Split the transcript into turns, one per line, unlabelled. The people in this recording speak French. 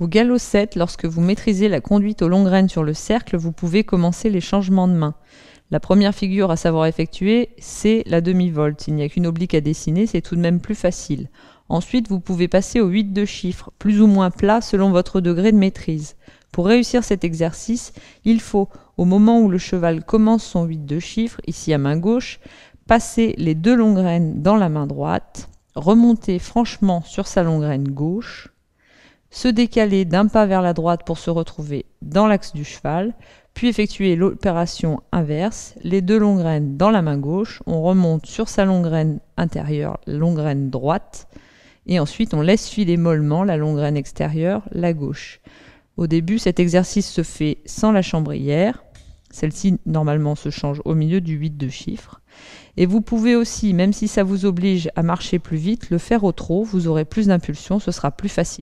Vous 7, lorsque vous maîtrisez la conduite aux longues rênes sur le cercle, vous pouvez commencer les changements de main. La première figure à savoir effectuer, c'est la demi-volte. Il n'y a qu'une oblique à dessiner, c'est tout de même plus facile. Ensuite, vous pouvez passer au 8 de chiffres, plus ou moins plat selon votre degré de maîtrise. Pour réussir cet exercice, il faut, au moment où le cheval commence son 8 de chiffres, ici à main gauche, passer les deux longues dans la main droite, remonter franchement sur sa longue gauche, se décaler d'un pas vers la droite pour se retrouver dans l'axe du cheval, puis effectuer l'opération inverse, les deux longues graines dans la main gauche, on remonte sur sa longue graine intérieure, longue graine droite, et ensuite on laisse filer mollement la longue graine extérieure, la gauche. Au début, cet exercice se fait sans la chambrière, celle-ci normalement se change au milieu du 8 de chiffre. Et vous pouvez aussi, même si ça vous oblige à marcher plus vite, le faire au trot, vous aurez plus d'impulsion, ce sera plus facile.